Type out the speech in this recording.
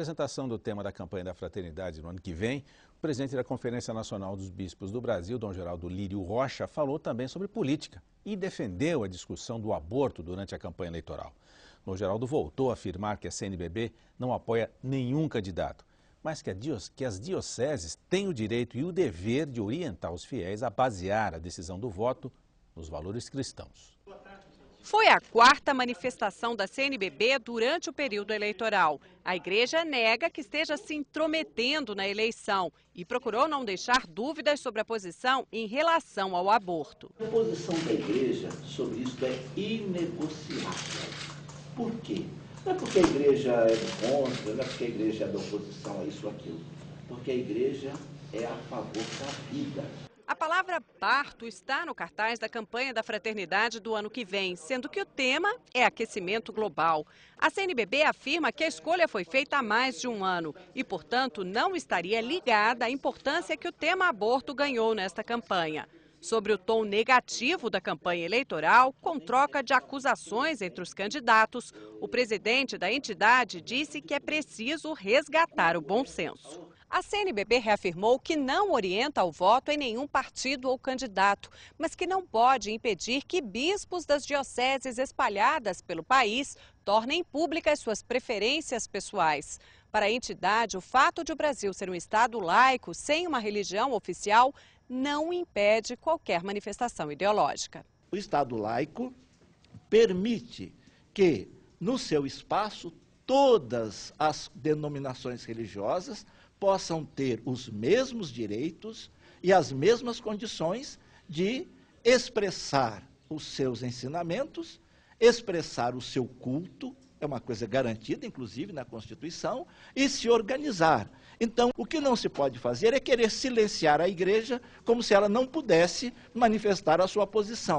apresentação do tema da campanha da fraternidade no ano que vem, o presidente da Conferência Nacional dos Bispos do Brasil, Dom Geraldo Lírio Rocha, falou também sobre política e defendeu a discussão do aborto durante a campanha eleitoral. Dom Geraldo voltou a afirmar que a CNBB não apoia nenhum candidato, mas que, dios, que as dioceses têm o direito e o dever de orientar os fiéis a basear a decisão do voto nos valores cristãos. Foi a quarta manifestação da CNBB durante o período eleitoral. A igreja nega que esteja se intrometendo na eleição e procurou não deixar dúvidas sobre a posição em relação ao aborto. A posição da igreja sobre isso é inegociável. Por quê? Não é porque a igreja é contra, não é porque a igreja é da oposição a isso ou aquilo. Porque a igreja é a favor da vida. A palavra parto está no cartaz da campanha da fraternidade do ano que vem, sendo que o tema é aquecimento global. A CNBB afirma que a escolha foi feita há mais de um ano e, portanto, não estaria ligada à importância que o tema aborto ganhou nesta campanha. Sobre o tom negativo da campanha eleitoral, com troca de acusações entre os candidatos, o presidente da entidade disse que é preciso resgatar o bom senso. A CNBB reafirmou que não orienta o voto em nenhum partido ou candidato, mas que não pode impedir que bispos das dioceses espalhadas pelo país tornem públicas suas preferências pessoais. Para a entidade, o fato de o Brasil ser um Estado laico, sem uma religião oficial, não impede qualquer manifestação ideológica. O Estado laico permite que, no seu espaço, todas as denominações religiosas possam ter os mesmos direitos e as mesmas condições de expressar os seus ensinamentos, expressar o seu culto, é uma coisa garantida, inclusive, na Constituição, e se organizar. Então, o que não se pode fazer é querer silenciar a igreja como se ela não pudesse manifestar a sua posição.